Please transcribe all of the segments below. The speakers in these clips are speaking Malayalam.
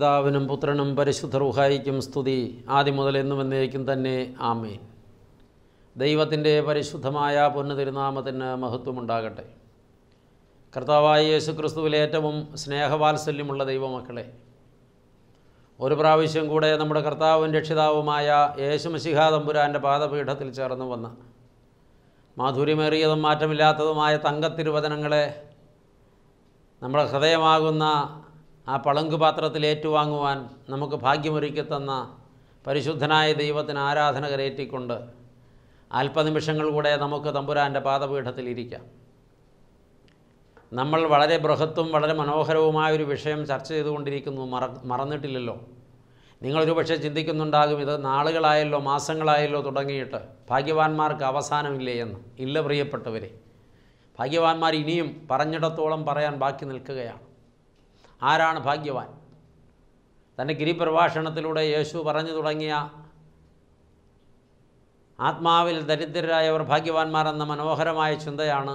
പിതാവിനും പുത്രനും പരിശുദ്ധ റുഹായിക്കും സ്തുതി ആദ്യം മുതൽ എന്നും എന്നേക്കും തന്നെ ആമേൻ ദൈവത്തിൻ്റെ പരിശുദ്ധമായ പൊന്നു തിരുനാമത്തിന് മഹത്വമുണ്ടാകട്ടെ കർത്താവായ യേശു ക്രിസ്തുവിലെ ഏറ്റവും സ്നേഹവാത്സല്യമുള്ള ദൈവമക്കളെ ഒരു പ്രാവശ്യം കൂടെ നമ്മുടെ കർത്താവും രക്ഷിതാവുമായ യേശു മശിഹാതമ്പുരാൻ്റെ പാദപീഠത്തിൽ ചേർന്ന് വന്ന് മാധുര്യമേറിയതും മാറ്റമില്ലാത്തതുമായ തങ്കത്തിരുവചനങ്ങളെ നമ്മുടെ ഹൃദയമാകുന്ന ആ പളങ്ക് പാത്രത്തിൽ ഏറ്റുവാങ്ങുവാൻ നമുക്ക് ഭാഗ്യമൊരുക്കിത്തന്ന തന്ന പരിശുദ്ധനായ ദൈവത്തിന് ആരാധനകരേറ്റിക്കൊണ്ട് കരയേറ്റിക്കൊണ്ട് അല്പനിമിഷങ്ങൾ കൂടെ നമുക്ക് തമ്പുരാൻ്റെ പാദപീഠത്തിൽ ഇരിക്കാം നമ്മൾ വളരെ ബൃഹത്തും വളരെ മനോഹരവുമായ ഒരു വിഷയം ചർച്ച ചെയ്തുകൊണ്ടിരിക്കുന്നു മറ മറന്നിട്ടില്ലല്ലോ നിങ്ങളൊരു പക്ഷേ ചിന്തിക്കുന്നുണ്ടാകും ഇത് നാളുകളായല്ലോ മാസങ്ങളായല്ലോ തുടങ്ങിയിട്ട് ഭാഗ്യവാന്മാർക്ക് അവസാനമില്ലേ എന്ന് ഇല്ല പ്രിയപ്പെട്ടവരെ ഭാഗ്യവാന്മാർ ഇനിയും പറഞ്ഞിടത്തോളം പറയാൻ ബാക്കി നിൽക്കുകയാണ് ആരാണ് ഭാഗ്യവാൻ തൻ്റെ ഗിരിപ്രഭാഷണത്തിലൂടെ യേശു പറഞ്ഞു തുടങ്ങിയ ആത്മാവിൽ ദരിദ്രരായവർ ഭാഗ്യവാന്മാരെന്ന മനോഹരമായ ചിന്തയാണ്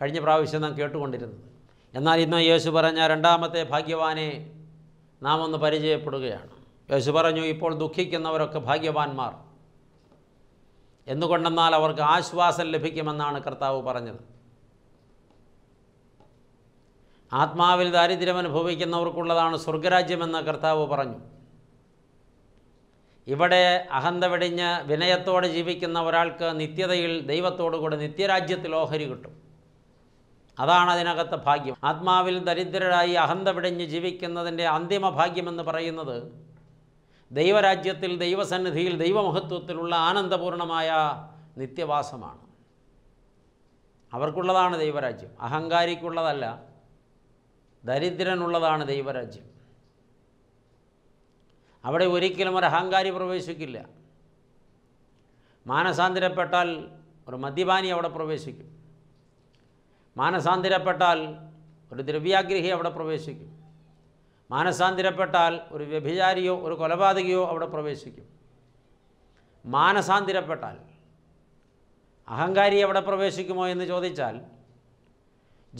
കഴിഞ്ഞ പ്രാവശ്യം നാം കേട്ടുകൊണ്ടിരുന്നത് എന്നാൽ ഇന്ന് യേശു പറഞ്ഞ രണ്ടാമത്തെ ഭാഗ്യവാനെ നാം ഒന്ന് പരിചയപ്പെടുകയാണ് യേശു പറഞ്ഞു ഇപ്പോൾ ദുഃഖിക്കുന്നവരൊക്കെ ഭാഗ്യവാന്മാർ എന്തുകൊണ്ടെന്നാൽ അവർക്ക് ആശ്വാസം ലഭിക്കുമെന്നാണ് കർത്താവ് പറഞ്ഞത് ആത്മാവിൽ ദാരിദ്ര്യം അനുഭവിക്കുന്നവർക്കുള്ളതാണ് സ്വർഗരാജ്യമെന്ന് കർത്താവ് പറഞ്ഞു ഇവിടെ അഹന്ത വെടിഞ്ഞ് വിനയത്തോടെ ജീവിക്കുന്ന ഒരാൾക്ക് നിത്യതയിൽ ദൈവത്തോടുകൂടി നിത്യരാജ്യത്തിൽ ഓഹരി കിട്ടും അതാണ് അതിനകത്ത് ഭാഗ്യം ആത്മാവിൽ ദരിദ്രരായി അഹന്ത വിടഞ്ഞ് ജീവിക്കുന്നതിൻ്റെ അന്തിമ ഭാഗ്യമെന്ന് പറയുന്നത് ദൈവരാജ്യത്തിൽ ദൈവസന്നിധിയിൽ ദൈവമഹത്വത്തിലുള്ള ആനന്ദപൂർണമായ നിത്യവാസമാണ് അവർക്കുള്ളതാണ് ദൈവരാജ്യം അഹങ്കാരിക്കുള്ളതല്ല ദരിദ്രനുള്ളതാണ് ദൈവരാജ്യം അവിടെ ഒരിക്കലും ഒരു അഹങ്കാരി പ്രവേശിക്കില്ല മാനസാന്തരപ്പെട്ടാൽ ഒരു മദ്യപാനി അവിടെ പ്രവേശിക്കും മാനസാന്തരപ്പെട്ടാൽ ഒരു ദ്രവ്യാഗ്രഹി അവിടെ പ്രവേശിക്കും മാനസാന്തരപ്പെട്ടാൽ ഒരു വ്യഭിചാരിയോ ഒരു കൊലപാതകയോ അവിടെ പ്രവേശിക്കും മാനസാന്തരപ്പെട്ടാൽ അഹങ്കാരി അവിടെ പ്രവേശിക്കുമോ എന്ന് ചോദിച്ചാൽ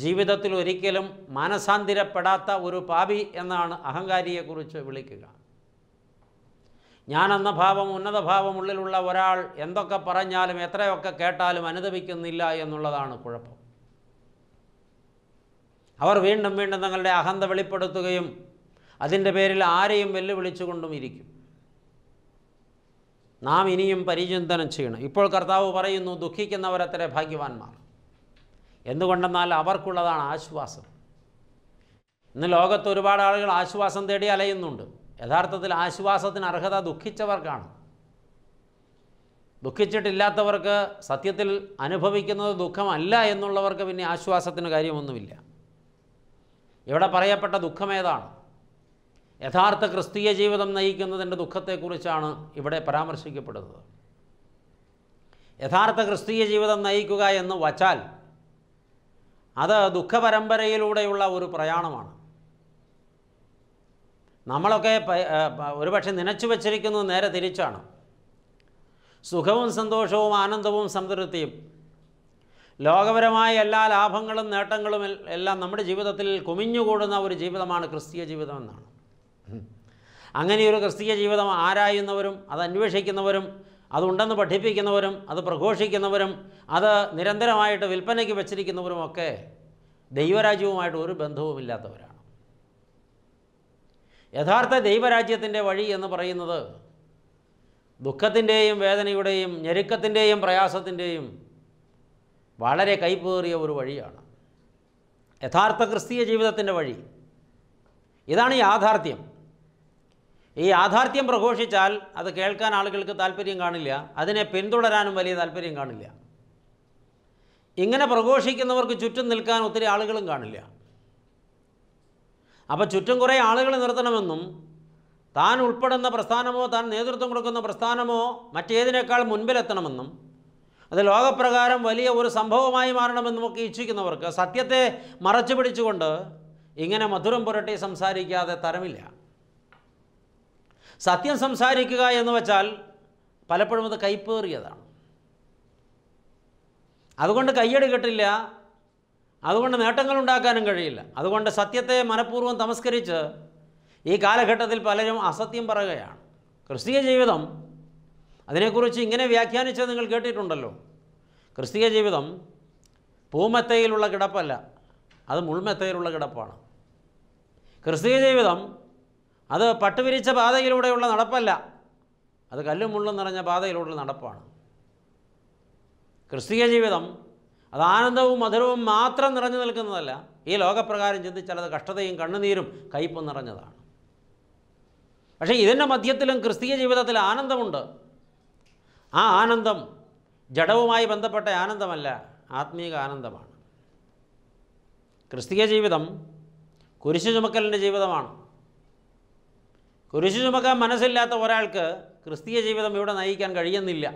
ജീവിതത്തിൽ ഒരിക്കലും മാനസാന്തിരപ്പെടാത്ത ഒരു പാപി എന്നാണ് അഹങ്കാരിയെക്കുറിച്ച് വിളിക്കുക ഞാനെന്ന ഭാവം ഉന്നത ഭാവമുള്ളിലുള്ള ഒരാൾ എന്തൊക്കെ പറഞ്ഞാലും എത്രയൊക്കെ കേട്ടാലും അനുദപിക്കുന്നില്ല എന്നുള്ളതാണ് കുഴപ്പം അവർ വീണ്ടും വീണ്ടും തങ്ങളുടെ അഹന്ത വെളിപ്പെടുത്തുകയും അതിൻ്റെ പേരിൽ ആരെയും വെല്ലുവിളിച്ചുകൊണ്ടും ഇരിക്കും നാം ഇനിയും പരിചിന്തനം ചെയ്യണം ഇപ്പോൾ കർത്താവ് പറയുന്നു ദുഃഖിക്കുന്നവരത്ര ഭാഗ്യവാന്മാർ എന്തുകൊണ്ടെന്നാൽ അവർക്കുള്ളതാണ് ആശ്വാസം ഇന്ന് ലോകത്ത് ഒരുപാട് ആളുകൾ ആശ്വാസം തേടി അലയുന്നുണ്ട് യഥാർത്ഥത്തിൽ ആശ്വാസത്തിന് അർഹത ദുഃഖിച്ചവർക്കാണ് ദുഃഖിച്ചിട്ടില്ലാത്തവർക്ക് സത്യത്തിൽ അനുഭവിക്കുന്നത് ദുഃഖമല്ല എന്നുള്ളവർക്ക് പിന്നെ ആശ്വാസത്തിന് കാര്യമൊന്നുമില്ല ഇവിടെ പറയപ്പെട്ട ദുഃഖമേതാണ് യഥാർത്ഥ ക്രിസ്തീയ ജീവിതം നയിക്കുന്നതിൻ്റെ ദുഃഖത്തെക്കുറിച്ചാണ് ഇവിടെ പരാമർശിക്കപ്പെടുന്നത് യഥാർത്ഥ ക്രിസ്തീയ ജീവിതം നയിക്കുക എന്ന് വച്ചാൽ അത് ദുഃഖപരമ്പരയിലൂടെയുള്ള ഒരു പ്രയാണമാണ് നമ്മളൊക്കെ ഒരുപക്ഷെ നനച്ചു വച്ചിരിക്കുന്നത് നേരെ തിരിച്ചാണ് സുഖവും സന്തോഷവും ആനന്ദവും സംതൃപ്തിയും ലോകപരമായ എല്ലാ ലാഭങ്ങളും നേട്ടങ്ങളും എല്ലാം നമ്മുടെ ജീവിതത്തിൽ കുമിഞ്ഞുകൂടുന്ന ഒരു ജീവിതമാണ് ക്രിസ്തീയ ജീവിതം എന്നാണ് അങ്ങനെയൊരു ക്രിസ്തീയ ജീവിതം ആരായുന്നവരും അത് അന്വേഷിക്കുന്നവരും അതുണ്ടെന്ന് പഠിപ്പിക്കുന്നവരും അത് പ്രഘോഷിക്കുന്നവരും അത് നിരന്തരമായിട്ട് വിൽപ്പനയ്ക്ക് വച്ചിരിക്കുന്നവരുമൊക്കെ ദൈവരാജ്യവുമായിട്ട് ഒരു ബന്ധവുമില്ലാത്തവരാണ് യഥാർത്ഥ ദൈവരാജ്യത്തിൻ്റെ വഴി എന്ന് പറയുന്നത് ദുഃഖത്തിൻ്റെയും വേദനയുടെയും ഞെരുക്കത്തിൻ്റെയും പ്രയാസത്തിൻ്റെയും വളരെ കൈപ്പേറിയ ഒരു വഴിയാണ് യഥാർത്ഥ ക്രിസ്തീയ ജീവിതത്തിൻ്റെ വഴി ഇതാണ് യാഥാർത്ഥ്യം ഈ യാഥാർത്ഥ്യം പ്രഘോഷിച്ചാൽ അത് കേൾക്കാൻ ആളുകൾക്ക് താല്പര്യം കാണില്ല അതിനെ പിന്തുടരാനും വലിയ താല്പര്യം കാണില്ല ഇങ്ങനെ പ്രഘോഷിക്കുന്നവർക്ക് ചുറ്റും നിൽക്കാൻ ഒത്തിരി ആളുകളും കാണില്ല അപ്പോൾ ചുറ്റും കുറേ ആളുകൾ നിർത്തണമെന്നും താൻ ഉൾപ്പെടുന്ന പ്രസ്ഥാനമോ താൻ നേതൃത്വം കൊടുക്കുന്ന പ്രസ്ഥാനമോ മറ്റേതിനേക്കാൾ മുൻപിലെത്തണമെന്നും അത് ലോകപ്രകാരം വലിയ ഒരു സംഭവമായി മാറണമെന്നുമൊക്കെ ഇച്ഛിക്കുന്നവർക്ക് സത്യത്തെ മറച്ചു പിടിച്ചുകൊണ്ട് ഇങ്ങനെ മധുരം പുരട്ടി സംസാരിക്കാതെ തരമില്ല സത്യം സംസാരിക്കുക എന്ന് വെച്ചാൽ പലപ്പോഴും അത് കൈപ്പേറിയതാണ് അതുകൊണ്ട് കയ്യടി കിട്ടില്ല അതുകൊണ്ട് നേട്ടങ്ങൾ ഉണ്ടാക്കാനും കഴിയില്ല അതുകൊണ്ട് സത്യത്തെ മനഃപൂർവ്വം തമസ്കരിച്ച് ഈ കാലഘട്ടത്തിൽ പലരും അസത്യം പറയുകയാണ് ക്രിസ്തീയ ജീവിതം അതിനെക്കുറിച്ച് ഇങ്ങനെ വ്യാഖ്യാനിച്ചത് നിങ്ങൾ കേട്ടിട്ടുണ്ടല്ലോ ക്രിസ്തീയ ജീവിതം പൂമെത്തയിലുള്ള കിടപ്പല്ല അത് മുൾമെത്തയിലുള്ള കിടപ്പാണ് ക്രിസ്തീയ ജീവിതം അത് പട്ടുപിരിച്ച പാതയിലൂടെയുള്ള നടപ്പല്ല അത് കല്ലും മുള്ളും നിറഞ്ഞ പാതയിലൂടെയുള്ള നടപ്പാണ് ക്രിസ്തീയ ജീവിതം അത് ആനന്ദവും മധുരവും മാത്രം നിറഞ്ഞു നിൽക്കുന്നതല്ല ഈ ലോകപ്രകാരം ചിന്തിച്ചാൽ അത് കഷ്ടതയും കണ്ണുനീരും കയ്പും നിറഞ്ഞതാണ് പക്ഷേ ഇതിൻ്റെ മധ്യത്തിലും ക്രിസ്തീയ ജീവിതത്തിൽ ആനന്ദമുണ്ട് ആ ആനന്ദം ജഡവുമായി ബന്ധപ്പെട്ട ആനന്ദമല്ല ആത്മീക ആനന്ദമാണ് ക്രിസ്തീയ ജീവിതം കുരിശു ചുമക്കലിൻ്റെ ജീവിതമാണ് കുരിശു ചുമക്കാൻ മനസ്സില്ലാത്ത ഒരാൾക്ക് ക്രിസ്തീയ ജീവിതം ഇവിടെ നയിക്കാൻ കഴിയുന്നില്ല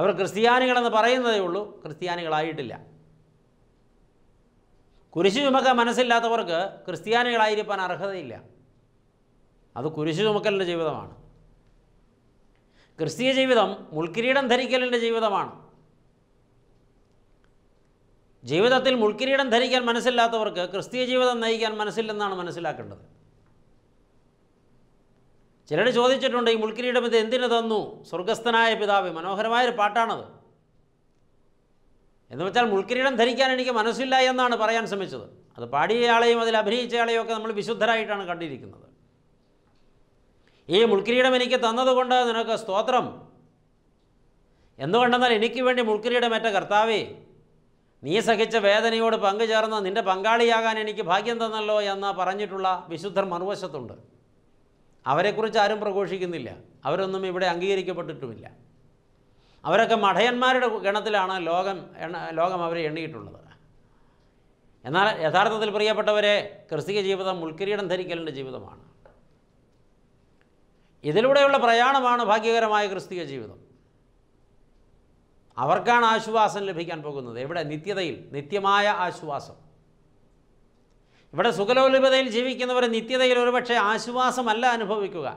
അവർ ക്രിസ്ത്യാനികളെന്ന് പറയുന്നതേ ഉള്ളൂ ക്രിസ്ത്യാനികളായിട്ടില്ല കുരിശു ചുമക്കാൻ മനസ്സില്ലാത്തവർക്ക് ക്രിസ്ത്യാനികളായിരിക്കാൻ അർഹതയില്ല അത് കുരിശു ചുമക്കലിൻ്റെ ജീവിതമാണ് ക്രിസ്തീയ ജീവിതം മുൾക്കിരീടം ധരിക്കലിൻ്റെ ജീവിതമാണ് ജീവിതത്തിൽ മുൾക്കിരീടം ധരിക്കാൻ മനസ്സില്ലാത്തവർക്ക് ക്രിസ്തീയ ജീവിതം നയിക്കാൻ മനസ്സില്ലെന്നാണ് മനസ്സിലാക്കേണ്ടത് ചിലർ ചോദിച്ചിട്ടുണ്ട് ഈ മുൾക്കിരീടം ഇത് എന്തിനു തന്നു സ്വർഗസ്ഥനായ പിതാവ് മനോഹരമായൊരു പാട്ടാണത് എന്ന് വെച്ചാൽ മുൾക്കിരീടം ധരിക്കാൻ എനിക്ക് മനസ്സില്ല എന്നാണ് പറയാൻ ശ്രമിച്ചത് അത് പാടിയയാളെയും അതിൽ അഭിനയിച്ചയാളെയും ഒക്കെ നമ്മൾ വിശുദ്ധരായിട്ടാണ് കണ്ടിരിക്കുന്നത് ഈ മുൾക്കിരീടം എനിക്ക് തന്നതുകൊണ്ട് നിനക്ക് സ്തോത്രം എന്തുകൊണ്ടെന്നാൽ എനിക്ക് വേണ്ടി ഏറ്റ കർത്താവേ നീ സഹിച്ച വേദനയോട് പങ്കുചേർന്ന് നിൻ്റെ പങ്കാളിയാകാൻ എനിക്ക് ഭാഗ്യം തന്നല്ലോ എന്ന് പറഞ്ഞിട്ടുള്ള വിശുദ്ധർ മറുവശത്തുണ്ട് അവരെക്കുറിച്ച് ആരും പ്രഘോഷിക്കുന്നില്ല അവരൊന്നും ഇവിടെ അംഗീകരിക്കപ്പെട്ടിട്ടുമില്ല അവരൊക്കെ മഠയന്മാരുടെ ഗണത്തിലാണ് ലോകം എണ്ണ ലോകം അവരെ എണ്ണിയിട്ടുള്ളത് എന്നാൽ യഥാർത്ഥത്തിൽ പ്രിയപ്പെട്ടവരെ ക്രിസ്തീയ ജീവിതം മുൾക്കിരീടം ധരിക്കലിൻ്റെ ജീവിതമാണ് ഇതിലൂടെയുള്ള പ്രയാണമാണ് ഭാഗ്യകരമായ ക്രിസ്തീയ ജീവിതം അവർക്കാണ് ആശ്വാസം ലഭിക്കാൻ പോകുന്നത് എവിടെ നിത്യതയിൽ നിത്യമായ ആശ്വാസം ഇവിടെ സുഖലോലുപതയിൽ ജീവിക്കുന്നവർ നിത്യതയിൽ ഒരുപക്ഷെ ആശ്വാസമല്ല അനുഭവിക്കുക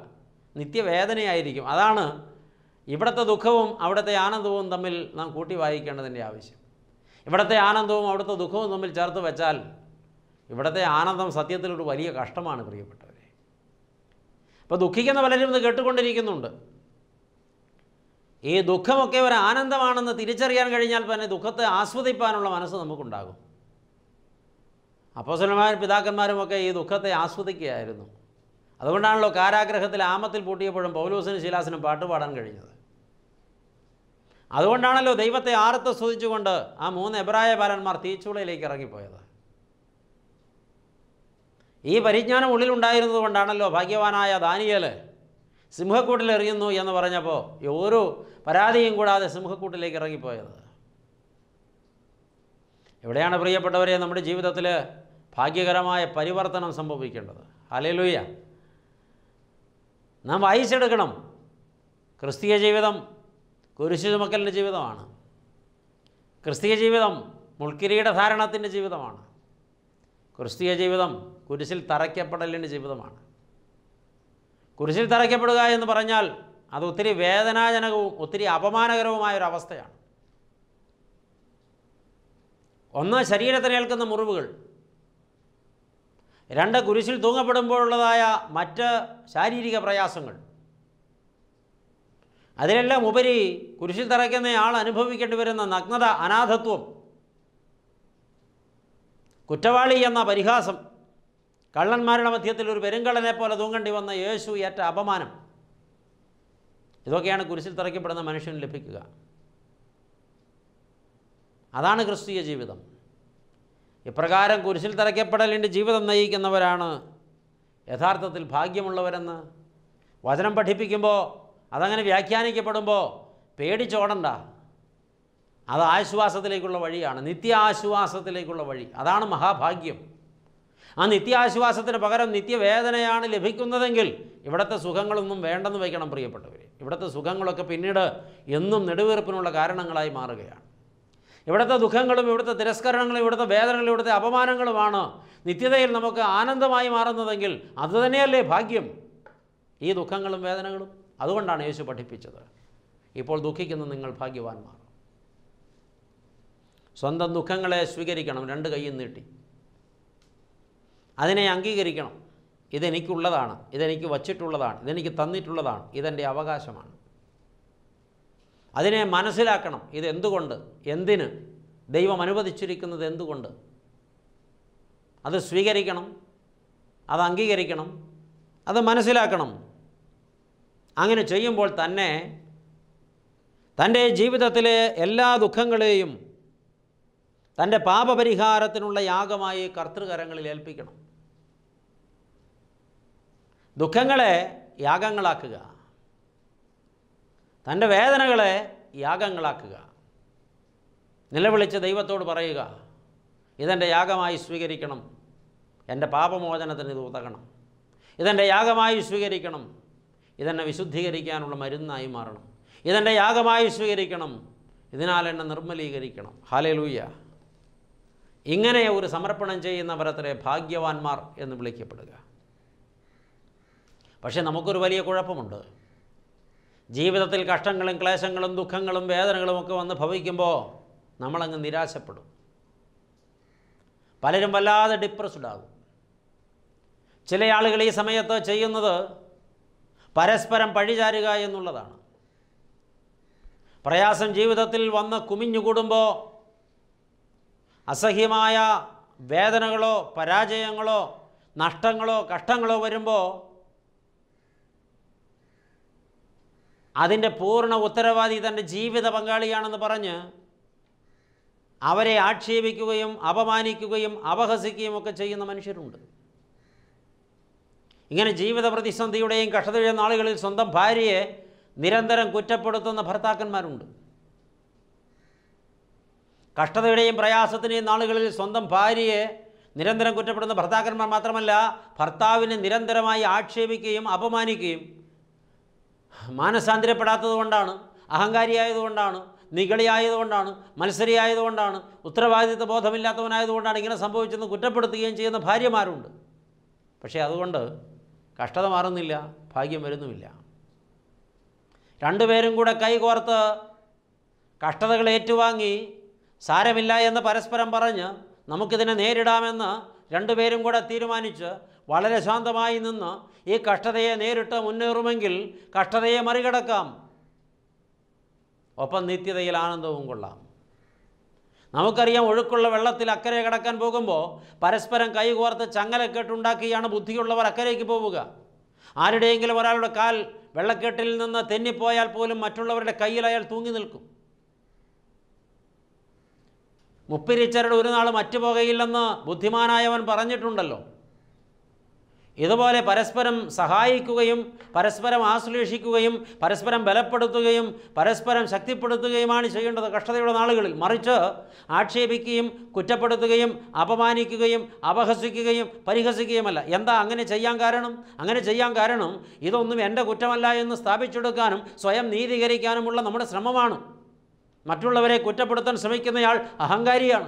നിത്യവേദനയായിരിക്കും അതാണ് ഇവിടുത്തെ ദുഃഖവും അവിടുത്തെ ആനന്ദവും തമ്മിൽ നാം കൂട്ടി വായിക്കേണ്ടതിൻ്റെ ആവശ്യം ഇവിടുത്തെ ആനന്ദവും അവിടുത്തെ ദുഃഖവും തമ്മിൽ ചേർത്ത് വെച്ചാൽ ഇവിടുത്തെ ആനന്ദം സത്യത്തിലൊരു വലിയ കഷ്ടമാണ് പ്രിയപ്പെട്ടവരെ ഇപ്പോൾ ദുഃഖിക്കുന്ന പലരും ഇത് കേട്ടുകൊണ്ടിരിക്കുന്നുണ്ട് ഈ ദുഃഖമൊക്കെ ഒരു ആനന്ദമാണെന്ന് തിരിച്ചറിയാൻ കഴിഞ്ഞാൽ തന്നെ ദുഃഖത്തെ ആസ്വദിപ്പാനുള്ള മനസ്സ് നമുക്കുണ്ടാകും അപ്പോസന്മാരും ഒക്കെ ഈ ദുഃഖത്തെ ആസ്വദിക്കുകയായിരുന്നു അതുകൊണ്ടാണല്ലോ കാരാഗ്രഹത്തിൽ ആമത്തിൽ പൂട്ടിയപ്പോഴും പൗലൂസിനും ശീലാസിനും പാട്ട് പാടാൻ കഴിഞ്ഞത് അതുകൊണ്ടാണല്ലോ ദൈവത്തെ ആർത്ത് സ്തുതിച്ചുകൊണ്ട് ആ മൂന്ന് എബ്രായ ബാലന്മാർ തീച്ചുളയിലേക്ക് ഇറങ്ങിപ്പോയത് ഈ പരിജ്ഞാനം ഉള്ളിലുണ്ടായിരുന്നത് കൊണ്ടാണല്ലോ ഭാഗ്യവാനായ ദാനിയൽ സിംഹക്കൂട്ടിൽ എറിയുന്നു എന്ന് പറഞ്ഞപ്പോൾ ഓരോ പരാതിയും കൂടാതെ സിംഹക്കൂട്ടിലേക്ക് ഇറങ്ങിപ്പോയത് എവിടെയാണ് പ്രിയപ്പെട്ടവരെ നമ്മുടെ ജീവിതത്തിൽ ഭാഗ്യകരമായ പരിവർത്തനം സംഭവിക്കേണ്ടത് അലയിലൂയ നാം വായിച്ചെടുക്കണം ക്രിസ്തീയ ജീവിതം കുരിശുമക്കലിൻ്റെ ജീവിതമാണ് ക്രിസ്തീയ ജീവിതം മുൾക്കിരീട ധാരണത്തിൻ്റെ ജീവിതമാണ് ക്രിസ്തീയ ജീവിതം കുരിശിൽ തറയ്ക്കപ്പെടലിൻ്റെ ജീവിതമാണ് കുരിശിൽ തറയ്ക്കപ്പെടുക എന്ന് പറഞ്ഞാൽ അത് ഒത്തിരി വേദനാജനകവും ഒത്തിരി അപമാനകരവുമായ ഒരു അവസ്ഥയാണ് ഒന്ന് ശരീരത്തിനേൽക്കുന്ന മുറിവുകൾ രണ്ട് കുരിശിൽ തൂങ്ങപ്പെടുമ്പോഴുള്ളതായ മറ്റ് ശാരീരിക പ്രയാസങ്ങൾ അതിലെല്ലാം ഉപരി കുരിശിൽ തറയ്ക്കുന്ന ആൾ അനുഭവിക്കേണ്ടി വരുന്ന നഗ്നത അനാഥത്വം കുറ്റവാളി എന്ന പരിഹാസം കള്ളന്മാരുടെ മധ്യത്തിൽ ഒരു പെരുങ്കളനെ പോലെ തൂങ്ങേണ്ടി വന്ന യേശു ഏറ്റ അപമാനം ഇതൊക്കെയാണ് കുരിശിൽ തറയ്ക്കപ്പെടുന്ന മനുഷ്യന് ലഭിക്കുക അതാണ് ക്രിസ്തീയ ജീവിതം ഇപ്രകാരം കുരിശിൽ തറയ്ക്കപ്പെടലിൻ്റെ ജീവിതം നയിക്കുന്നവരാണ് യഥാർത്ഥത്തിൽ ഭാഗ്യമുള്ളവരെന്ന് വചനം പഠിപ്പിക്കുമ്പോൾ അതങ്ങനെ വ്യാഖ്യാനിക്കപ്പെടുമ്പോൾ പേടിച്ചോടണ്ട അത് ആശ്വാസത്തിലേക്കുള്ള വഴിയാണ് നിത്യാശ്വാസത്തിലേക്കുള്ള വഴി അതാണ് മഹാഭാഗ്യം ആ നിത്യാശ്വാസത്തിന് പകരം നിത്യവേദനയാണ് ലഭിക്കുന്നതെങ്കിൽ ഇവിടുത്തെ സുഖങ്ങളൊന്നും വേണ്ടെന്ന് വയ്ക്കണം പ്രിയപ്പെട്ടവർ ഇവിടുത്തെ സുഖങ്ങളൊക്കെ പിന്നീട് എന്നും നെടുവീർപ്പിനുള്ള കാരണങ്ങളായി മാറുകയാണ് ഇവിടുത്തെ ദുഃഖങ്ങളും ഇവിടുത്തെ തിരസ്കരണങ്ങളും ഇവിടുത്തെ വേദനകളും ഇവിടുത്തെ അപമാനങ്ങളുമാണ് നിത്യതയിൽ നമുക്ക് ആനന്ദമായി മാറുന്നതെങ്കിൽ അതുതന്നെയല്ലേ ഭാഗ്യം ഈ ദുഃഖങ്ങളും വേദനകളും അതുകൊണ്ടാണ് യേശു പഠിപ്പിച്ചത് ഇപ്പോൾ ദുഃഖിക്കുന്ന നിങ്ങൾ ഭാഗ്യവാന്മാർ സ്വന്തം ദുഃഖങ്ങളെ സ്വീകരിക്കണം രണ്ട് കൈയും നീട്ടി അതിനെ അംഗീകരിക്കണം ഇതെനിക്കുള്ളതാണ് ഇതെനിക്ക് വച്ചിട്ടുള്ളതാണ് ഇതെനിക്ക് തന്നിട്ടുള്ളതാണ് ഇതെൻ്റെ അവകാശമാണ് അതിനെ മനസ്സിലാക്കണം ഇത് എന്തിന് ദൈവം അനുവദിച്ചിരിക്കുന്നത് എന്തുകൊണ്ട് അത് സ്വീകരിക്കണം അത് അംഗീകരിക്കണം അത് മനസ്സിലാക്കണം അങ്ങനെ ചെയ്യുമ്പോൾ തന്നെ തൻ്റെ ജീവിതത്തിലെ എല്ലാ ദുഃഖങ്ങളെയും തൻ്റെ പാപപരിഹാരത്തിനുള്ള യാഗമായി കർത്തൃകരങ്ങളിൽ ഏൽപ്പിക്കണം ദുഃഖങ്ങളെ യാഗങ്ങളാക്കുക തൻ്റെ വേദനകളെ യാഗങ്ങളാക്കുക നിലവിളിച്ച് ദൈവത്തോട് പറയുക ഇതെൻ്റെ യാഗമായി സ്വീകരിക്കണം എൻ്റെ പാപമോചനത്തിന് ഇത് ഉതകണം ഇതെൻ്റെ യാഗമായി സ്വീകരിക്കണം ഇതെന്നെ വിശുദ്ധീകരിക്കാനുള്ള മരുന്നായി മാറണം ഇതെൻ്റെ യാഗമായി സ്വീകരിക്കണം ഇതിനാൽ എന്നെ നിർമ്മലീകരിക്കണം ഹാലലൂയ്യ ഇങ്ങനെ ഒരു സമർപ്പണം ചെയ്യുന്നവരത്രേ ഭാഗ്യവാന്മാർ എന്ന് വിളിക്കപ്പെടുക പക്ഷേ നമുക്കൊരു വലിയ കുഴപ്പമുണ്ട് ജീവിതത്തിൽ കഷ്ടങ്ങളും ക്ലേശങ്ങളും ദുഃഖങ്ങളും വേദനകളും ഒക്കെ വന്ന് ഭവിക്കുമ്പോൾ നമ്മളങ്ങ് നിരാശപ്പെടും പലരും വല്ലാതെ ഡിപ്രസ്ഡ് ആകും ചില ആളുകൾ ഈ സമയത്ത് ചെയ്യുന്നത് പരസ്പരം പഴിചാരുക എന്നുള്ളതാണ് പ്രയാസം ജീവിതത്തിൽ വന്ന് കുമിഞ്ഞുകൂടുമ്പോൾ അസഹ്യമായ വേദനകളോ പരാജയങ്ങളോ നഷ്ടങ്ങളോ കഷ്ടങ്ങളോ വരുമ്പോൾ അതിൻ്റെ പൂർണ്ണ ഉത്തരവാദി തൻ്റെ ജീവിത പങ്കാളിയാണെന്ന് പറഞ്ഞ് അവരെ ആക്ഷേപിക്കുകയും അപമാനിക്കുകയും അപഹസിക്കുകയും ഒക്കെ ചെയ്യുന്ന മനുഷ്യരുണ്ട് ഇങ്ങനെ ജീവിത പ്രതിസന്ധിയുടെയും കഷ്ടതയുടെ നാളുകളിൽ സ്വന്തം ഭാര്യയെ നിരന്തരം കുറ്റപ്പെടുത്തുന്ന ഭർത്താക്കന്മാരുണ്ട് കഷ്ടതയുടെയും പ്രയാസത്തിൻ്റെയും നാളുകളിൽ സ്വന്തം ഭാര്യയെ നിരന്തരം കുറ്റപ്പെടുന്ന ഭർത്താക്കന്മാർ മാത്രമല്ല ഭർത്താവിനെ നിരന്തരമായി ആക്ഷേപിക്കുകയും അപമാനിക്കുകയും മാനസാന്തരപ്പെടാത്തത് കൊണ്ടാണ് അഹങ്കാരിയായതുകൊണ്ടാണ് നികളിയായതുകൊണ്ടാണ് മത്സരിയായതുകൊണ്ടാണ് ഉത്തരവാദിത്വ ബോധമില്ലാത്തവനായതുകൊണ്ടാണ് ഇങ്ങനെ സംഭവിച്ചെന്ന് കുറ്റപ്പെടുത്തുകയും ചെയ്യുന്ന ഭാര്യമാരുണ്ട് പക്ഷേ അതുകൊണ്ട് കഷ്ടത മാറുന്നില്ല ഭാഗ്യം വരുന്നുമില്ല രണ്ടുപേരും കൂടെ കൈകോർത്ത് കഷ്ടതകൾ ഏറ്റുവാങ്ങി സാരമില്ല എന്ന് പരസ്പരം പറഞ്ഞ് നമുക്കിതിനെ നേരിടാമെന്ന് രണ്ടുപേരും കൂടെ തീരുമാനിച്ച് വളരെ ശാന്തമായി നിന്ന് ഈ കഷ്ടതയെ നേരിട്ട് മുന്നേറുമെങ്കിൽ കഷ്ടതയെ മറികടക്കാം ഒപ്പം നിത്യതയിൽ ആനന്ദവും കൊള്ളാം നമുക്കറിയാം ഒഴുക്കുള്ള വെള്ളത്തിൽ അക്കരെ കടക്കാൻ പോകുമ്പോൾ പരസ്പരം കൈകോർത്ത് ചങ്ങലക്കെട്ടുണ്ടാക്കിയാണ് ബുദ്ധിയുള്ളവർ അക്കരയ്ക്ക് പോവുക ആരുടെയെങ്കിലും ഒരാളുടെ കാൽ വെള്ളക്കെട്ടിൽ നിന്ന് തെന്നിപ്പോയാൽ പോലും മറ്റുള്ളവരുടെ കയ്യിൽ അയാൾ തൂങ്ങി നിൽക്കും മുപ്പിരിച്ചരുടെ ഒരു നാൾ മറ്റു പോകയില്ലെന്ന് ബുദ്ധിമാനായവൻ പറഞ്ഞിട്ടുണ്ടല്ലോ ഇതുപോലെ പരസ്പരം സഹായിക്കുകയും പരസ്പരം ആശ്ലേഷിക്കുകയും പരസ്പരം ബലപ്പെടുത്തുകയും പരസ്പരം ശക്തിപ്പെടുത്തുകയുമാണ് ചെയ്യേണ്ടത് കഷ്ടതയുള്ള നാളുകളിൽ മറിച്ച് ആക്ഷേപിക്കുകയും കുറ്റപ്പെടുത്തുകയും അപമാനിക്കുകയും അപഹസിക്കുകയും പരിഹസിക്കുകയുമല്ല എന്താ അങ്ങനെ ചെയ്യാൻ കാരണം അങ്ങനെ ചെയ്യാൻ കാരണം ഇതൊന്നും എൻ്റെ കുറ്റമല്ല എന്ന് സ്ഥാപിച്ചെടുക്കാനും സ്വയം നീതീകരിക്കാനുമുള്ള നമ്മുടെ ശ്രമമാണ് മറ്റുള്ളവരെ കുറ്റപ്പെടുത്താൻ ശ്രമിക്കുന്നയാൾ അഹങ്കാരിയാണ്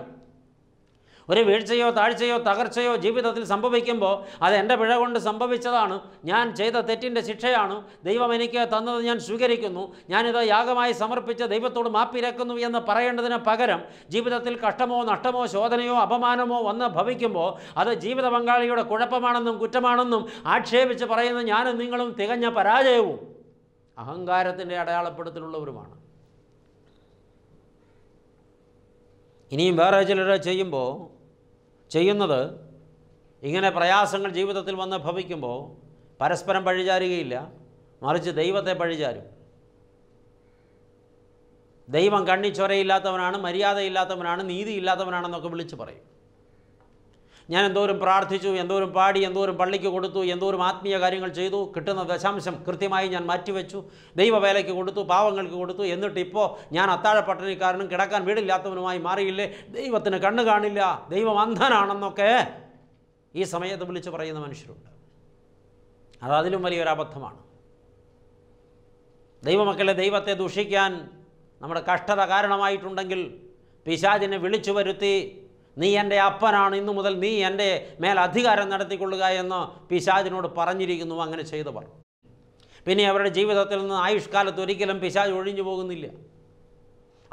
ഒരു വീഴ്ചയോ താഴ്ചയോ തകർച്ചയോ ജീവിതത്തിൽ സംഭവിക്കുമ്പോൾ അത് എൻ്റെ പിഴ കൊണ്ട് സംഭവിച്ചതാണ് ഞാൻ ചെയ്ത തെറ്റിൻ്റെ ശിക്ഷയാണ് ദൈവം എനിക്ക് തന്നത് ഞാൻ സ്വീകരിക്കുന്നു ഞാനിത് യാഗമായി സമർപ്പിച്ച് ദൈവത്തോട് മാപ്പിരക്കുന്നു എന്ന് പറയേണ്ടതിന് പകരം ജീവിതത്തിൽ കഷ്ടമോ നഷ്ടമോ ശോധനയോ അപമാനമോ വന്ന് ഭവിക്കുമ്പോൾ അത് ജീവിത പങ്കാളിയുടെ കുഴപ്പമാണെന്നും കുറ്റമാണെന്നും ആക്ഷേപിച്ച് പറയുന്ന ഞാനും നിങ്ങളും തികഞ്ഞ പരാജയവും അഹങ്കാരത്തിൻ്റെ അടയാളപ്പെടുത്തലുള്ളവരുമാണ് ഇനിയും വേറെ ചിലരെ ചെയ്യുമ്പോൾ ചെയ്യുന്നത് ഇങ്ങനെ പ്രയാസങ്ങൾ ജീവിതത്തിൽ വന്ന് ഭവിക്കുമ്പോൾ പരസ്പരം പഴിചാരുകയില്ല മറിച്ച് ദൈവത്തെ പഴിചാരും ദൈവം കണ്ണിച്ചൊരയില്ലാത്തവനാണ് മര്യാദയില്ലാത്തവനാണ് നീതിയില്ലാത്തവനാണെന്നൊക്കെ വിളിച്ച് പറയും ഞാൻ എന്തോരം പ്രാർത്ഥിച്ചു എന്തോരം പാടി എന്തോരം പള്ളിക്ക് കൊടുത്തു എന്തോരം ആത്മീയ കാര്യങ്ങൾ ചെയ്തു കിട്ടുന്ന ദശാംശം കൃത്യമായി ഞാൻ മാറ്റിവെച്ചു ദൈവവേലയ്ക്ക് കൊടുത്തു പാവങ്ങൾക്ക് കൊടുത്തു എന്നിട്ട് ഇപ്പോൾ ഞാൻ അത്താഴ പട്ടണിക്കാരനും കിടക്കാൻ വീടില്ലാത്തവനുമായി മാറിയില്ലേ ദൈവത്തിന് കണ്ണ് കാണില്ല ദൈവം അന്ധനാണെന്നൊക്കെ ഈ സമയത്ത് വിളിച്ച് പറയുന്ന മനുഷ്യരുണ്ട് അത് അതിലും വലിയൊരു അബദ്ധമാണ് ദൈവമക്കളെ ദൈവത്തെ ദൂഷിക്കാൻ നമ്മുടെ കഷ്ടത കാരണമായിട്ടുണ്ടെങ്കിൽ പിശാചിനെ വിളിച്ചു വരുത്തി നീ എൻ്റെ അപ്പനാണ് ഇന്നു മുതൽ നീ എൻ്റെ മേൽ അധികാരം നടത്തിക്കൊള്ളുക എന്ന് പിശാജിനോട് പറഞ്ഞിരിക്കുന്നു അങ്ങനെ ചെയ്തവർ പിന്നെ അവരുടെ ജീവിതത്തിൽ നിന്ന് ആയുഷ്കാലത്ത് ഒരിക്കലും പിശാജ് ഒഴിഞ്ഞു പോകുന്നില്ല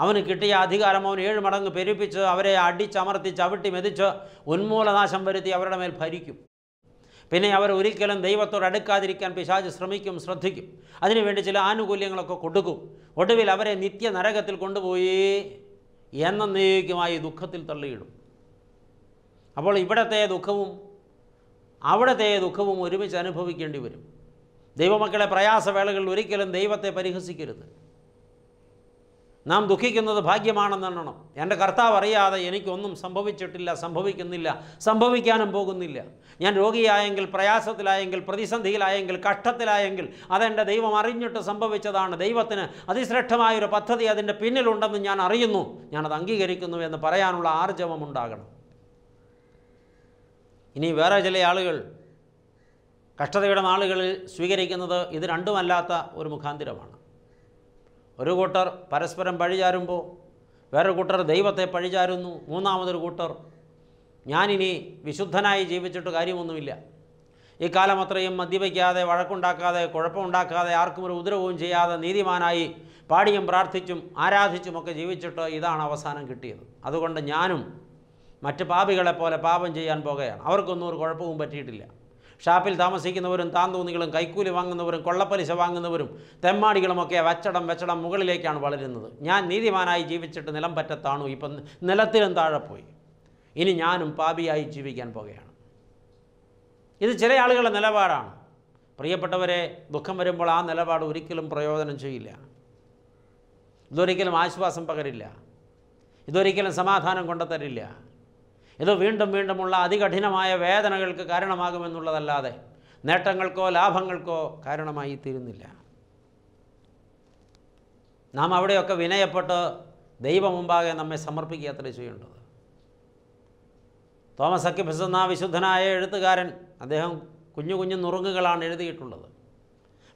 അവന് കിട്ടിയ അധികാരം അവൻ ഏഴ് മടങ്ങ് പെരുപ്പിച്ച് അവരെ അടിച്ചമർത്തി ചവിട്ടി മെതിച്ച് ഉന്മൂലനാശം വരുത്തി അവരുടെ മേൽ ഭരിക്കും പിന്നെ അവർ ഒരിക്കലും ദൈവത്തോട് അടുക്കാതിരിക്കാൻ പിശാജ് ശ്രമിക്കും ശ്രദ്ധിക്കും അതിനുവേണ്ടി ചില ആനുകൂല്യങ്ങളൊക്കെ കൊടുക്കും ഒടുവിൽ അവരെ നിത്യ നരകത്തിൽ കൊണ്ടുപോയി എന്നേക്കുമായി ദുഃഖത്തിൽ തള്ളിയിടും അപ്പോൾ ഇവിടത്തെ ദുഃഖവും അവിടത്തെ ദുഃഖവും ഒരുമിച്ച് അനുഭവിക്കേണ്ടി വരും ദൈവമക്കളെ പ്രയാസവേളകളിൽ ഒരിക്കലും ദൈവത്തെ പരിഹസിക്കരുത് നാം ദുഃഖിക്കുന്നത് ഭാഗ്യമാണെന്നെണ്ണം എൻ്റെ കർത്താവ് അറിയാതെ എനിക്കൊന്നും സംഭവിച്ചിട്ടില്ല സംഭവിക്കുന്നില്ല സംഭവിക്കാനും പോകുന്നില്ല ഞാൻ രോഗിയായെങ്കിൽ പ്രയാസത്തിലായെങ്കിൽ പ്രതിസന്ധിയിലായെങ്കിൽ കഷ്ടത്തിലായെങ്കിൽ അതെൻ്റെ ദൈവം അറിഞ്ഞിട്ട് സംഭവിച്ചതാണ് ദൈവത്തിന് അതിശ്രേഷ്ഠമായൊരു പദ്ധതി അതിൻ്റെ പിന്നിലുണ്ടെന്ന് ഞാൻ അറിയുന്നു ഞാനത് അംഗീകരിക്കുന്നു എന്ന് പറയാനുള്ള ആർജവം ഉണ്ടാകണം ഇനി വേറെ ചില ആളുകൾ കഷ്ടതയുടെ നാളുകളിൽ സ്വീകരിക്കുന്നത് ഇത് രണ്ടുമല്ലാത്ത ഒരു മുഖാന്തിരമാണ് ഒരു കൂട്ടർ പരസ്പരം പഴിചാരുമ്പോൾ വേറൊരു കൂട്ടർ ദൈവത്തെ പഴിചാരുന്നു മൂന്നാമതൊരു കൂട്ടർ ഞാനിനി വിശുദ്ധനായി ജീവിച്ചിട്ട് കാര്യമൊന്നുമില്ല ഈ കാലം അത്രയും മദ്യപിക്കാതെ വഴക്കുണ്ടാക്കാതെ കുഴപ്പമുണ്ടാക്കാതെ ആർക്കും ഒരു ഉദ്രവവും ചെയ്യാതെ നീതിമാനായി പാടിയും പ്രാർത്ഥിച്ചും ആരാധിച്ചുമൊക്കെ ജീവിച്ചിട്ട് ഇതാണ് അവസാനം കിട്ടിയത് അതുകൊണ്ട് ഞാനും മറ്റ് പാപികളെപ്പോലെ പാപം ചെയ്യാൻ പോകുകയാണ് അവർക്കൊന്നും ഒരു കുഴപ്പവും പറ്റിയിട്ടില്ല ഷാപ്പിൽ താമസിക്കുന്നവരും താന്തോന്നികളും കൈക്കൂലി വാങ്ങുന്നവരും കൊള്ളപ്പലിശ വാങ്ങുന്നവരും തെമ്മാടികളുമൊക്കെ വച്ചടം വെച്ചടം മുകളിലേക്കാണ് വളരുന്നത് ഞാൻ നീതിമാനായി ജീവിച്ചിട്ട് നിലം പറ്റത്താണു ഇപ്പം നിലത്തിലും താഴെ പോയി ഇനി ഞാനും പാപിയായി ജീവിക്കാൻ പോകുകയാണ് ഇത് ചില ആളുകളുടെ നിലപാടാണ് പ്രിയപ്പെട്ടവരെ ദുഃഖം വരുമ്പോൾ ആ നിലപാട് ഒരിക്കലും പ്രയോജനം ചെയ്യില്ല ഇതൊരിക്കലും ആശ്വാസം പകരില്ല ഇതൊരിക്കലും സമാധാനം കൊണ്ടുതരില്ല ഇത് വീണ്ടും വീണ്ടുമുള്ള അതികഠിനമായ വേദനകൾക്ക് കാരണമാകുമെന്നുള്ളതല്ലാതെ നേട്ടങ്ങൾക്കോ ലാഭങ്ങൾക്കോ കാരണമായി തീരുന്നില്ല നാം അവിടെയൊക്കെ വിനയപ്പെട്ട് ദൈവം മുമ്പാകെ നമ്മെ സമർപ്പിക്കുക അത്ര ചെയ്യേണ്ടത് തോമസ് അക്കിഫിസ് എന്ന വിശുദ്ധനായ എഴുത്തുകാരൻ അദ്ദേഹം കുഞ്ഞു കുഞ്ഞു നുറുങ്ങുകളാണ് എഴുതിയിട്ടുള്ളത്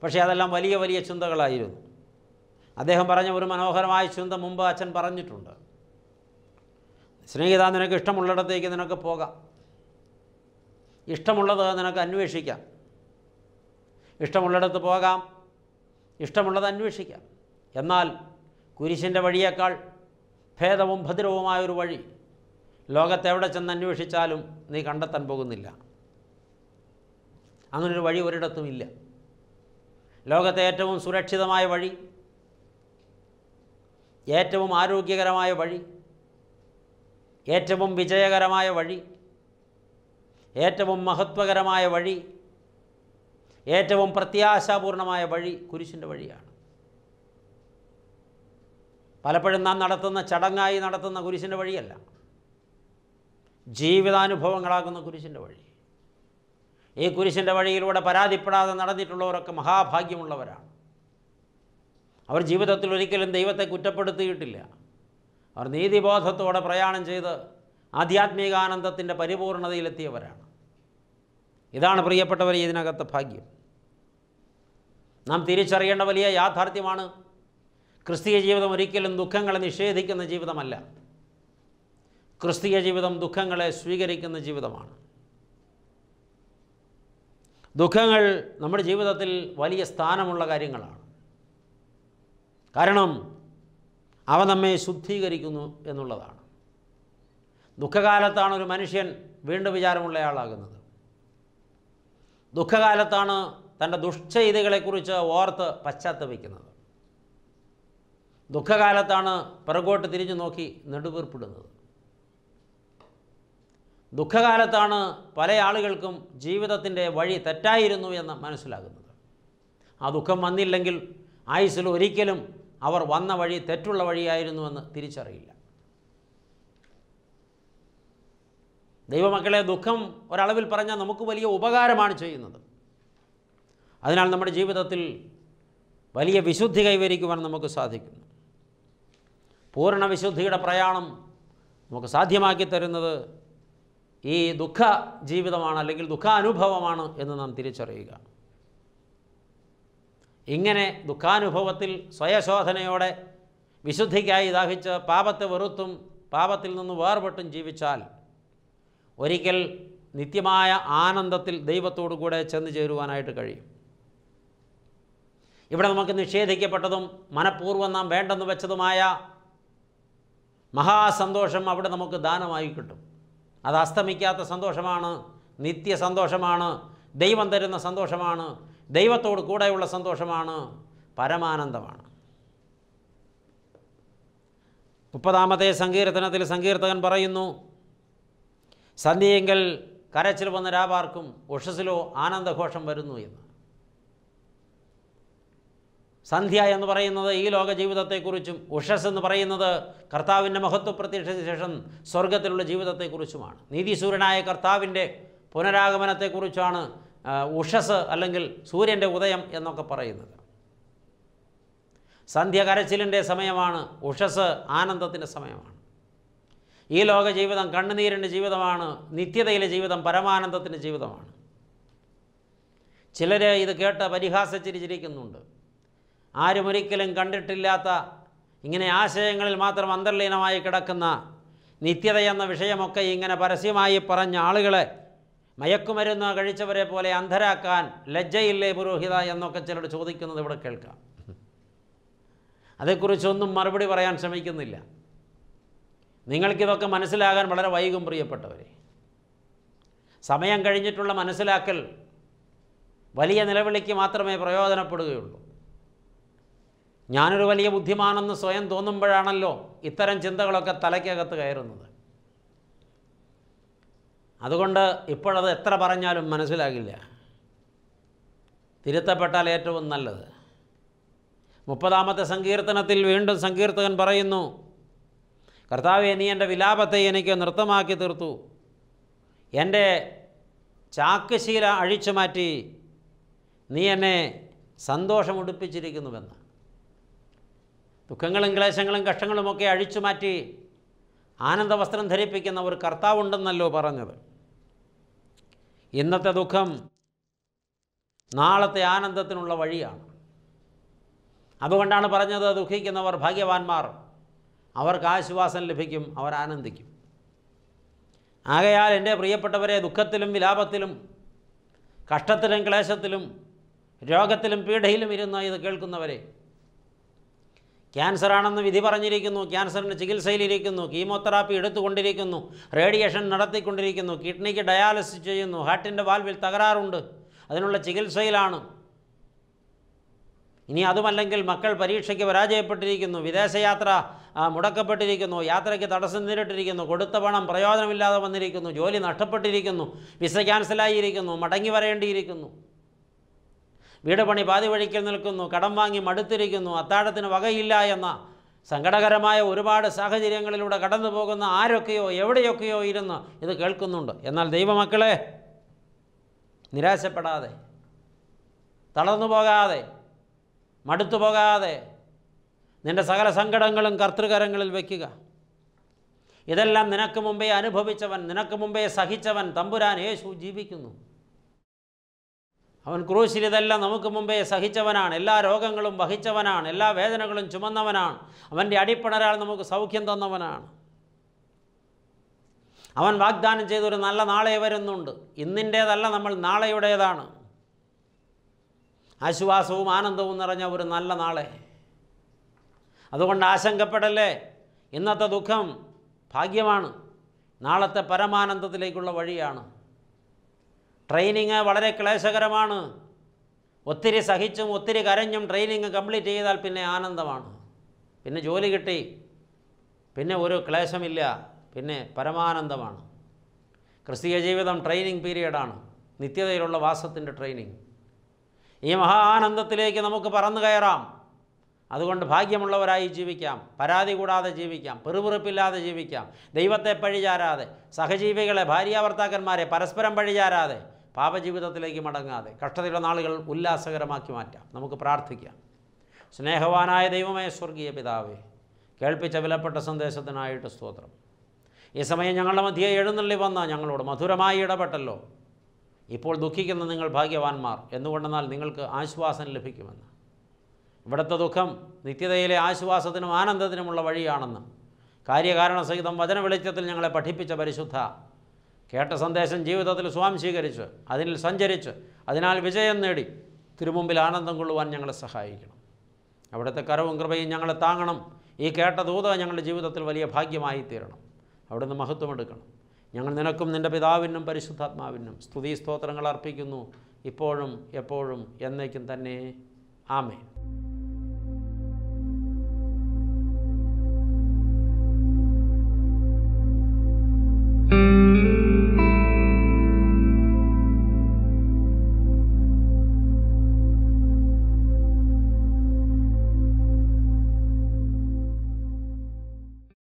പക്ഷേ അതെല്ലാം വലിയ വലിയ ചിന്തകളായിരുന്നു അദ്ദേഹം പറഞ്ഞ ഒരു മനോഹരമായ ചിന്ത മുമ്പ് അച്ഛൻ പറഞ്ഞിട്ടുണ്ട് സ്നേഹിത നിനക്ക് ഇഷ്ടമുള്ളിടത്തേക്ക് നിനക്ക് പോകാം ഇഷ്ടമുള്ളത് നിനക്ക് അന്വേഷിക്കാം ഇഷ്ടമുള്ളിടത്ത് പോകാം ഇഷ്ടമുള്ളത് അന്വേഷിക്കാം എന്നാൽ കുരിശിൻ്റെ വഴിയേക്കാൾ ഭേദവും ഭദ്രവുമായൊരു വഴി ലോകത്തെവിടെ ചെന്ന് അന്വേഷിച്ചാലും നീ കണ്ടെത്താൻ പോകുന്നില്ല അങ്ങനൊരു വഴി ഒരിടത്തും ഇല്ല ലോകത്തെ ഏറ്റവും സുരക്ഷിതമായ വഴി ഏറ്റവും ആരോഗ്യകരമായ വഴി ഏറ്റവും വിജയകരമായ വഴി ഏറ്റവും മഹത്വകരമായ വഴി ഏറ്റവും പ്രത്യാശാപൂർണമായ വഴി കുരിശിൻ്റെ വഴിയാണ് പലപ്പോഴും നാം നടത്തുന്ന ചടങ്ങായി നടത്തുന്ന കുരിശിൻ്റെ വഴിയല്ല ജീവിതാനുഭവങ്ങളാകുന്ന കുരിശിൻ്റെ വഴി ഈ കുരിശിൻ്റെ വഴിയിലൂടെ പരാതിപ്പെടാതെ നടന്നിട്ടുള്ളവരൊക്കെ മഹാഭാഗ്യമുള്ളവരാണ് അവർ ജീവിതത്തിൽ ഒരിക്കലും ദൈവത്തെ കുറ്റപ്പെടുത്തിയിട്ടില്ല അവർ നീതിബോധത്തോടെ പ്രയാണം ചെയ്ത് ആധ്യാത്മികാനന്ദത്തിൻ്റെ പരിപൂർണതയിലെത്തിയവരാണ് ഇതാണ് പ്രിയപ്പെട്ടവർ ഇതിനകത്തെ ഭാഗ്യം നാം തിരിച്ചറിയേണ്ട വലിയ യാഥാർത്ഥ്യമാണ് ക്രിസ്തീയ ജീവിതം ഒരിക്കലും ദുഃഖങ്ങളെ നിഷേധിക്കുന്ന ജീവിതമല്ല ക്രിസ്തീയ ജീവിതം ദുഃഖങ്ങളെ സ്വീകരിക്കുന്ന ജീവിതമാണ് ദുഃഖങ്ങൾ നമ്മുടെ ജീവിതത്തിൽ വലിയ സ്ഥാനമുള്ള കാര്യങ്ങളാണ് കാരണം അവ നമ്മെ ശുദ്ധീകരിക്കുന്നു എന്നുള്ളതാണ് ദുഃഖകാലത്താണ് ഒരു മനുഷ്യൻ വീണ്ടും വിചാരമുള്ളയാളാകുന്നത് ദുഃഖകാലത്താണ് തൻ്റെ ദുഷ്ചെയ്തികളെക്കുറിച്ച് ഓർത്ത് പശ്ചാത്തപിക്കുന്നത് ദുഃഖകാലത്താണ് പിറകോട്ട് തിരിഞ്ഞു നോക്കി നെടുവീർപ്പിടുന്നത് ദുഃഖകാലത്താണ് പല ആളുകൾക്കും ജീവിതത്തിൻ്റെ വഴി തെറ്റായിരുന്നു എന്ന് മനസ്സിലാകുന്നത് ആ ദുഃഖം വന്നില്ലെങ്കിൽ ആയുസ്സിൽ ഒരിക്കലും അവർ വന്ന വഴി തെറ്റുള്ള വഴിയായിരുന്നുവെന്ന് തിരിച്ചറിയില്ല ദൈവമക്കളെ ദുഃഖം ഒരളവിൽ പറഞ്ഞാൽ നമുക്ക് വലിയ ഉപകാരമാണ് ചെയ്യുന്നത് അതിനാൽ നമ്മുടെ ജീവിതത്തിൽ വലിയ വിശുദ്ധി കൈവരിക്കുവാൻ നമുക്ക് സാധിക്കുന്നു പൂർണ്ണ വിശുദ്ധിയുടെ പ്രയാണം നമുക്ക് സാധ്യമാക്കി തരുന്നത് ഈ ദുഃഖ ജീവിതമാണ് അല്ലെങ്കിൽ ദുഃഖാനുഭവമാണ് എന്ന് നാം തിരിച്ചറിയുക ഇങ്ങനെ ദുഃഖാനുഭവത്തിൽ സ്വയശോധനയോടെ വിശുദ്ധിക്കായി ദാഹിച്ച് പാപത്തെ വെറുത്തും പാപത്തിൽ നിന്ന് വേർപെട്ടും ജീവിച്ചാൽ ഒരിക്കൽ നിത്യമായ ആനന്ദത്തിൽ ദൈവത്തോടു കൂടെ ചെന്ന് ചേരുവാനായിട്ട് കഴിയും ഇവിടെ നമുക്ക് നിഷേധിക്കപ്പെട്ടതും മനഃപൂർവ്വം നാം വേണ്ടെന്ന് വെച്ചതുമായ മഹാസന്തോഷം അവിടെ നമുക്ക് ദാനമായി കിട്ടും അത് അസ്തമിക്കാത്ത സന്തോഷമാണ് നിത്യസന്തോഷമാണ് ദൈവം തരുന്ന സന്തോഷമാണ് ദൈവത്തോട് കൂടെയുള്ള സന്തോഷമാണ് പരമാനന്ദമാണ് മുപ്പതാമത്തെ സങ്കീർത്തനത്തിൽ സങ്കീർത്തകൻ പറയുന്നു സന്ധ്യയെങ്കിൽ കരച്ചിൽ വന്ന രാപാർക്കും ഉഷസിലോ ആനന്ദഘോഷം വരുന്നു എന്ന് സന്ധ്യ എന്ന് പറയുന്നത് ഈ ലോക ജീവിതത്തെക്കുറിച്ചും ഉഷസ് എന്ന് പറയുന്നത് കർത്താവിൻ്റെ മഹത്വ പ്രതീക്ഷയ്ക്ക് ശേഷം സ്വർഗത്തിലുള്ള ജീവിതത്തെക്കുറിച്ചുമാണ് നീതിസൂര്യനായ കർത്താവിൻ്റെ പുനരാഗമനത്തെക്കുറിച്ചാണ് ഉഷസ് അല്ലെങ്കിൽ സൂര്യൻ്റെ ഉദയം എന്നൊക്കെ പറയുന്നത് സന്ധ്യകരച്ചിലിൻ്റെ സമയമാണ് ഉഷസ് ആനന്ദത്തിൻ്റെ സമയമാണ് ഈ ലോക ജീവിതം കണ്ണുനീരിൻ്റെ ജീവിതമാണ് നിത്യതയിലെ ജീവിതം പരമാനന്ദത്തിൻ്റെ ജീവിതമാണ് ചിലർ ഇത് കേട്ട് പരിഹാസിച്ചിരിച്ചിരിക്കുന്നുണ്ട് ആരുമൊരിക്കലും കണ്ടിട്ടില്ലാത്ത ഇങ്ങനെ ആശയങ്ങളിൽ മാത്രം അന്തർലീനമായി കിടക്കുന്ന നിത്യത എന്ന വിഷയമൊക്കെ ഇങ്ങനെ പരസ്യമായി പറഞ്ഞ ആളുകളെ മയക്കുമരുന്ന് കഴിച്ചവരെ പോലെ അന്ധരാക്കാൻ ലജ്ജയില്ലേ പുരോഹിത എന്നൊക്കെ ചിലർ ചോദിക്കുന്നത് ഇവിടെ കേൾക്കാം അതേക്കുറിച്ചൊന്നും മറുപടി പറയാൻ ശ്രമിക്കുന്നില്ല നിങ്ങൾക്കിതൊക്കെ മനസ്സിലാകാൻ വളരെ വൈകും പ്രിയപ്പെട്ടവരെ സമയം കഴിഞ്ഞിട്ടുള്ള മനസ്സിലാക്കൽ വലിയ നിലവിളിക്ക് മാത്രമേ പ്രയോജനപ്പെടുകയുള്ളൂ ഞാനൊരു വലിയ ബുദ്ധിമാനെന്ന് സ്വയം തോന്നുമ്പോഴാണല്ലോ ഇത്തരം ചിന്തകളൊക്കെ തലയ്ക്കകത്ത് കയറുന്നത് അതുകൊണ്ട് ഇപ്പോഴത് എത്ര പറഞ്ഞാലും മനസ്സിലാകില്ല തിരുത്തപ്പെട്ടാൽ ഏറ്റവും നല്ലത് മുപ്പതാമത്തെ സങ്കീർത്തനത്തിൽ വീണ്ടും സങ്കീർത്തകൻ പറയുന്നു കർത്താവ് നീ എൻ്റെ വിലാപത്തെ എനിക്ക് നൃത്തമാക്കി തീർത്തു എൻ്റെ ചാക്കുശീല അഴിച്ചു മാറ്റി നീ എന്നെ സന്തോഷം ഉടുപ്പിച്ചിരിക്കുന്നുവെന്ന് ദുഃഖങ്ങളും ക്ലേശങ്ങളും കഷ്ടങ്ങളുമൊക്കെ അഴിച്ചു മാറ്റി ആനന്ദവസ്ത്രം ധരിപ്പിക്കുന്ന ഒരു കർത്താവുണ്ടെന്നല്ലോ പറഞ്ഞത് ഇന്നത്തെ ദുഃഖം നാളത്തെ ആനന്ദത്തിനുള്ള വഴിയാണ് അതുകൊണ്ടാണ് പറഞ്ഞത് ദുഃഖിക്കുന്നവർ ഭാഗ്യവാന്മാർ അവർക്ക് ആശ്വാസം ലഭിക്കും അവർ ആനന്ദിക്കും ആകയാൽ എൻ്റെ പ്രിയപ്പെട്ടവരെ ദുഃഖത്തിലും വിലാപത്തിലും കഷ്ടത്തിലും ക്ലേശത്തിലും രോഗത്തിലും പീഡയിലും ഇരുന്ന് ഇത് കേൾക്കുന്നവരെ ക്യാൻസർ ആണെന്ന് വിധി പറഞ്ഞിരിക്കുന്നു ക്യാൻസറിൻ്റെ ചികിത്സയിലിരിക്കുന്നു കീമോതെറാപ്പി എടുത്തുകൊണ്ടിരിക്കുന്നു റേഡിയേഷൻ നടത്തിക്കൊണ്ടിരിക്കുന്നു കിഡ്നിക്ക് ഡയാലിസിസ് ചെയ്യുന്നു ഹാർട്ടിൻ്റെ വാൽവിൽ തകരാറുണ്ട് അതിനുള്ള ചികിത്സയിലാണ് ഇനി അതുമല്ലെങ്കിൽ മക്കൾ പരീക്ഷയ്ക്ക് പരാജയപ്പെട്ടിരിക്കുന്നു വിദേശയാത്ര മുടക്കപ്പെട്ടിരിക്കുന്നു യാത്രയ്ക്ക് തടസ്സം നേരിട്ടിരിക്കുന്നു കൊടുത്ത പണം പ്രയോജനമില്ലാതെ വന്നിരിക്കുന്നു ജോലി നഷ്ടപ്പെട്ടിരിക്കുന്നു വിസ ക്യാൻസലായിരിക്കുന്നു മടങ്ങി വരേണ്ടിയിരിക്കുന്നു വീട് പണി പാതി വഴിക്കൽ നിൽക്കുന്നു കടം വാങ്ങി മടുത്തിരിക്കുന്നു അത്താഴത്തിന് വകയില്ല എന്ന സങ്കടകരമായ ഒരുപാട് സാഹചര്യങ്ങളിലൂടെ കടന്നു പോകുന്ന ആരൊക്കെയോ എവിടെയൊക്കെയോ ഇരുന്ന് ഇത് കേൾക്കുന്നുണ്ട് എന്നാൽ ദൈവമക്കളെ നിരാശപ്പെടാതെ തളർന്നു പോകാതെ മടുത്തു പോകാതെ നിൻ്റെ സകല സങ്കടങ്ങളും കർത്തൃകരങ്ങളിൽ വയ്ക്കുക ഇതെല്ലാം നിനക്ക് മുമ്പേ അനുഭവിച്ചവൻ നിനക്ക് മുമ്പേ സഹിച്ചവൻ തമ്പുരാൻ യേശു ജീവിക്കുന്നു അവൻ ക്രൂശിലിതെല്ലാം നമുക്ക് മുമ്പേ സഹിച്ചവനാണ് എല്ലാ രോഗങ്ങളും വഹിച്ചവനാണ് എല്ലാ വേദനകളും ചുമന്നവനാണ് അവൻ്റെ അടിപ്പണരാൾ നമുക്ക് സൗഖ്യം തന്നവനാണ് അവൻ വാഗ്ദാനം ചെയ്തൊരു നല്ല നാളെ വരുന്നുണ്ട് ഇന്നിൻ്റേതല്ല നമ്മൾ നാളെയുടേതാണ് ആശ്വാസവും ആനന്ദവും നിറഞ്ഞ ഒരു നല്ല നാളെ അതുകൊണ്ട് ആശങ്കപ്പെടല്ലേ ഇന്നത്തെ ദുഃഖം ഭാഗ്യമാണ് നാളത്തെ പരമാനന്ദത്തിലേക്കുള്ള വഴിയാണ് ട്രെയിനിങ് വളരെ ക്ലേശകരമാണ് ഒത്തിരി സഹിച്ചും ഒത്തിരി കരഞ്ഞും ട്രെയിനിങ് കംപ്ലീറ്റ് ചെയ്താൽ പിന്നെ ആനന്ദമാണ് പിന്നെ ജോലി കിട്ടി പിന്നെ ഒരു ക്ലേശമില്ല പിന്നെ പരമാനന്ദമാണ് ക്രിസ്തീയ ജീവിതം ട്രെയിനിങ് പീരീഡാണ് നിത്യതയിലുള്ള വാസത്തിൻ്റെ ട്രെയിനിങ് ഈ മഹാ ആനന്ദത്തിലേക്ക് നമുക്ക് പറന്നു കയറാം അതുകൊണ്ട് ഭാഗ്യമുള്ളവരായി ജീവിക്കാം പരാതി കൂടാതെ ജീവിക്കാം പെറുപെറുപ്പില്ലാതെ ജീവിക്കാം ദൈവത്തെ പഴിചാരാതെ സഹജീവികളെ ഭാര്യാഭർത്താക്കന്മാരെ പരസ്പരം പഴിചാരാതെ പാപജീവിതത്തിലേക്ക് മടങ്ങാതെ കഷ്ടതയുടെ നാളുകൾ ഉല്ലാസകരമാക്കി മാറ്റാം നമുക്ക് പ്രാർത്ഥിക്കാം സ്നേഹവാനായ ദൈവമേ സ്വർഗീയ പിതാവേ കേൾപ്പിച്ച വിലപ്പെട്ട സന്ദേശത്തിനായിട്ട് സ്തോത്രം ഈ സമയം ഞങ്ങളുടെ മധ്യയെ എഴുന്നള്ളി വന്ന ഞങ്ങളോട് മധുരമായി ഇടപെട്ടല്ലോ ഇപ്പോൾ ദുഃഖിക്കുന്ന നിങ്ങൾ ഭാഗ്യവാന്മാർ എന്നുകൊണ്ടെന്നാൽ നിങ്ങൾക്ക് ആശ്വാസം ലഭിക്കുമെന്ന് ഇവിടുത്തെ ദുഃഖം നിത്യതയിലെ ആശ്വാസത്തിനും ആനന്ദത്തിനുമുള്ള വഴിയാണെന്ന് കാര്യകാരണസഹിതം വചന വെളിച്ചത്തിൽ ഞങ്ങളെ പഠിപ്പിച്ച പരിശുദ്ധ കേട്ട സന്ദേശം ജീവിതത്തിൽ സ്വീകരിച്ചു അതിൽ സഞ്ചരിച്ച് അതിനാൽ വിജയം നേടി തിരുമുമ്പിൽ ആനന്ദം കൊള്ളുവാൻ ഞങ്ങളെ സഹായിക്കണം അവിടുത്തെ കരവും കൃപയും ഞങ്ങളെ താങ്ങണം ഈ കേട്ട ദൂത ഞങ്ങളുടെ ജീവിതത്തിൽ വലിയ ഭാഗ്യമായി തീരണം അവിടുന്ന് മഹത്വമെടുക്കണം ഞങ്ങൾ നിനക്കും നിൻ്റെ പിതാവിനും പരിശുദ്ധാത്മാവിനും സ്തുതി സ്തോത്രങ്ങൾ അർപ്പിക്കുന്നു ഇപ്പോഴും എപ്പോഴും എന്നേക്കും തന്നെ ആമേ